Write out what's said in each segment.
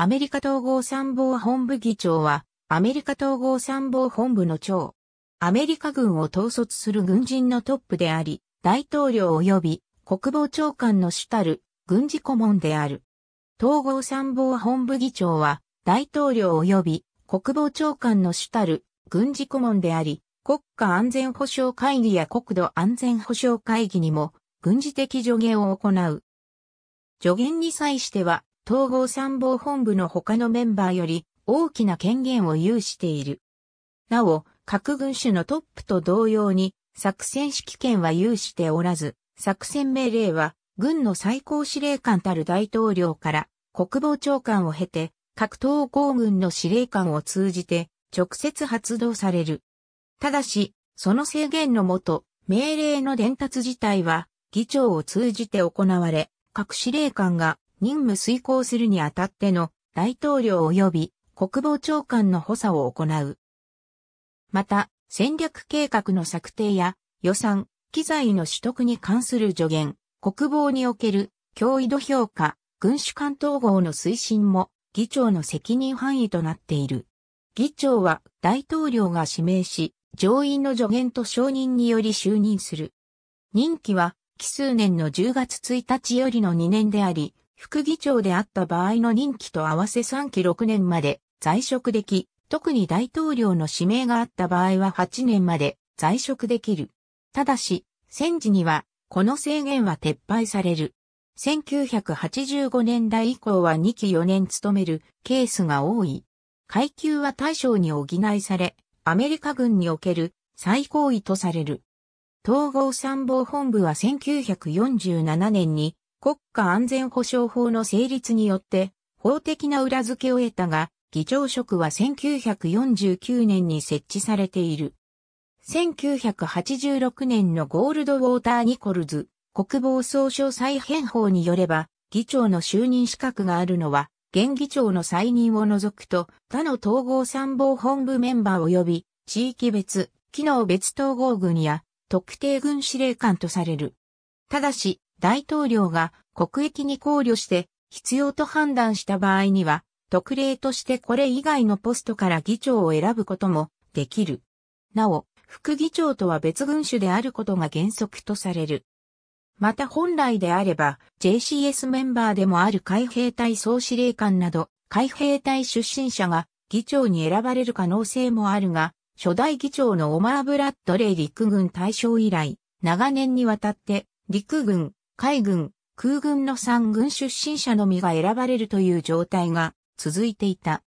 アメリカ統合参謀本部議長は、アメリカ統合参謀本部の長。アメリカ軍を統率する軍人のトップであり、大統領及び国防長官の主たる軍事顧問である。統合参謀本部議長は、大統領及び国防長官の主たる軍事顧問であり、国家安全保障会議や国土安全保障会議にも軍事的助言を行う。助言に際しては、統合参謀本部の他のメンバーより大きな権限を有している。なお、各軍種のトップと同様に作戦指揮権は有しておらず、作戦命令は軍の最高司令官たる大統領から国防長官を経て各統合軍の司令官を通じて直接発動される。ただし、その制限のもと、命令の伝達自体は議長を通じて行われ、各司令官が任務遂行するにあたっての大統領及び国防長官の補佐を行う。また、戦略計画の策定や予算、機材の取得に関する助言、国防における脅威度評価、軍主間統合の推進も議長の責任範囲となっている。議長は大統領が指名し、上院の助言と承認により就任する。任期は、奇数年の10月1日よりの2年であり、副議長であった場合の任期と合わせ3期6年まで在職でき、特に大統領の指名があった場合は8年まで在職できる。ただし、戦時には、この制限は撤廃される。1985年代以降は2期4年務めるケースが多い。階級は大将に補いされ、アメリカ軍における最高位とされる。統合参謀本部は1947年に国家安全保障法の成立によって法的な裏付けを得たが、議長職は1949年に設置されている。1986年のゴールドウォーター・ニコルズ国防総省再編法によれば、議長の就任資格があるのは、現議長の再任を除くと、他の統合参謀本部メンバー及び、地域別、機能別統合軍や、特定軍司令官とされる。ただし、大統領が国益に考慮して必要と判断した場合には、特例としてこれ以外のポストから議長を選ぶこともできる。なお、副議長とは別軍種であることが原則とされる。また本来であれば JCS メンバーでもある海兵隊総司令官など海兵隊出身者が議長に選ばれる可能性もあるが、初代議長のオマー・ブラッドレイ陸軍大将以来、長年にわたって陸軍海軍、空軍の3軍出身者のみが選ばれるという状態が続いていた。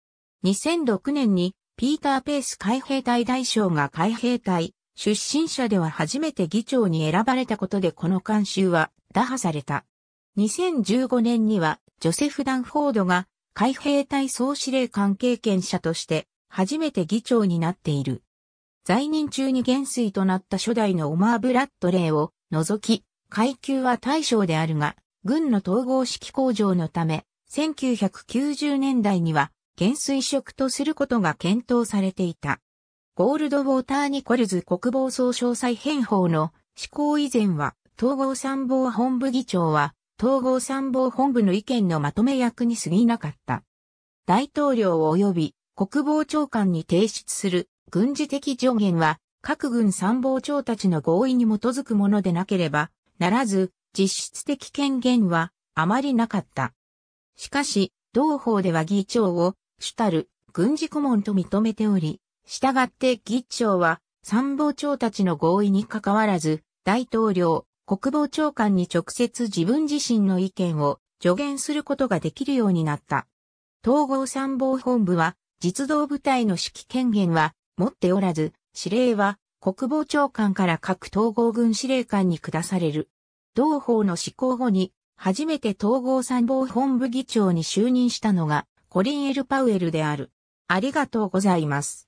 2006年にピーター・ペース海兵隊大将が海兵隊出身者では初めて議長に選ばれたことでこの慣習は打破された。2015年にはジョセフ・ダンフォードが海兵隊総司令官経験者として初めて議長になっている。在任中に元帥となった初代のオマー・ブラッドレーを除き、階級は大将であるが、軍の統合式向上のため、1990年代には、減衰職とすることが検討されていた。ゴールドウォーター・ニコルズ国防総省再編法の施行以前は、統合参謀本部議長は、統合参謀本部の意見のまとめ役に過ぎなかった。大統領及び国防長官に提出する軍事的上限は、各軍参謀長たちの合意に基づくものでなければ、ならず、実質的権限はあまりなかった。しかし、同法では議長を主たる軍事顧問と認めており、従って議長は参謀長たちの合意に関わらず、大統領、国防長官に直接自分自身の意見を助言することができるようになった。統合参謀本部は実動部隊の指揮権限は持っておらず、指令は国防長官から各統合軍司令官に下される。同法の施行後に、初めて統合参謀本部議長に就任したのが、コリン・エル・パウエルである。ありがとうございます。